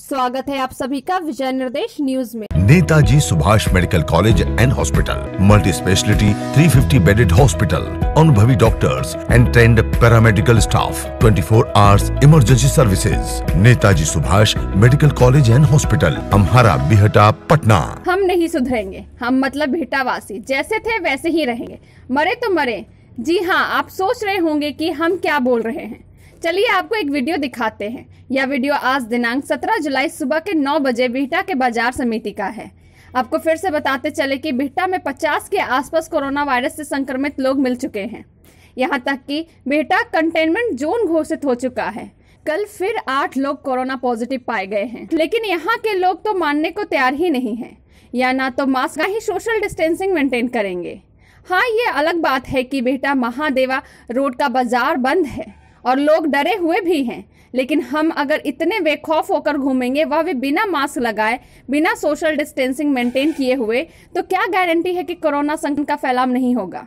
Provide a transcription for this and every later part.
स्वागत है आप सभी का विजय निर्देश न्यूज में Netaji Subhash medical college and hospital multi speciality 350 bedded hospital अनुभवी doctors and trained paramedical staff 24 four hours emergency services Netaji Subhash medical college and hospital Amhara Bihta Patna हम नहीं सुधरेंगे हम मतलब बिहटावासी जैसे थे वैसे ही रहेंगे मरे तो मरे जी हाँ आप सोच रहे होंगे की हम क्या बोल रहे हैं चलिए आपको एक वीडियो दिखाते हैं यह वीडियो आज दिनांक 17 जुलाई सुबह के 9 बजे बिहटा के बाजार समिति का है आपको फिर से बताते चले कि बिहटा में 50 के आसपास कोरोना वायरस से संक्रमित लोग मिल चुके हैं यहाँ तक कि बिहटा कंटेनमेंट जोन घोषित हो चुका है कल फिर आठ लोग कोरोना पॉजिटिव पाए गए हैं लेकिन यहाँ के लोग तो मानने को तैयार ही नहीं है या ना तो मास्क का ही सोशल डिस्टेंसिंग मेंटेन करेंगे हाँ ये अलग बात है कि बेटा महादेवा रोड का बाजार बंद है और लोग डरे हुए भी हैं लेकिन हम अगर इतने बेखौफ होकर घूमेंगे वह भी बिना मास्क लगाए बिना सोशल डिस्टेंसिंग मेंटेन किए हुए तो क्या गारंटी है कि कोरोना संक्रमण का फैलाव नहीं होगा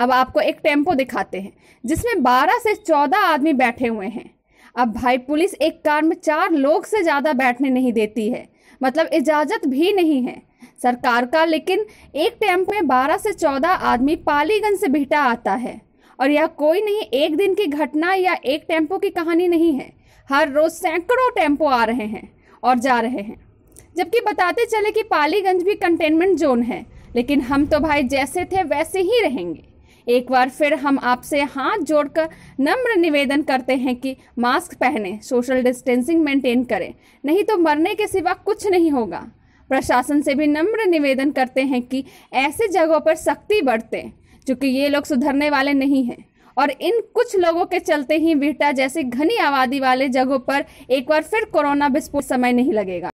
अब आपको एक टेम्पो दिखाते हैं जिसमें 12 से 14 आदमी बैठे हुए हैं अब भाई पुलिस एक कार में चार लोग से ज़्यादा बैठने नहीं देती है मतलब इजाज़त भी नहीं है सरकार का लेकिन एक टेम्पो में 12 से 14 आदमी पालीगंज से बिठा आता है और यह कोई नहीं एक दिन की घटना या एक टेम्पो की कहानी नहीं है हर रोज सैकड़ों टेम्पो आ रहे हैं और जा रहे हैं जबकि बताते चले कि पालीगंज भी कंटेनमेंट जोन है लेकिन हम तो भाई जैसे थे वैसे ही रहेंगे एक बार फिर हम आपसे हाथ जोड़कर नम्र निवेदन करते हैं कि मास्क पहने सोशल डिस्टेंसिंग मेंटेन करें नहीं तो मरने के सिवा कुछ नहीं होगा प्रशासन से भी नम्र निवेदन करते हैं कि ऐसे जगहों पर सख्ती बरतें क्योंकि ये लोग सुधरने वाले नहीं हैं और इन कुछ लोगों के चलते ही बिहटा जैसे घनी आबादी वाले जगहों पर एक बार फिर कोरोना विस्फोट समय नहीं लगेगा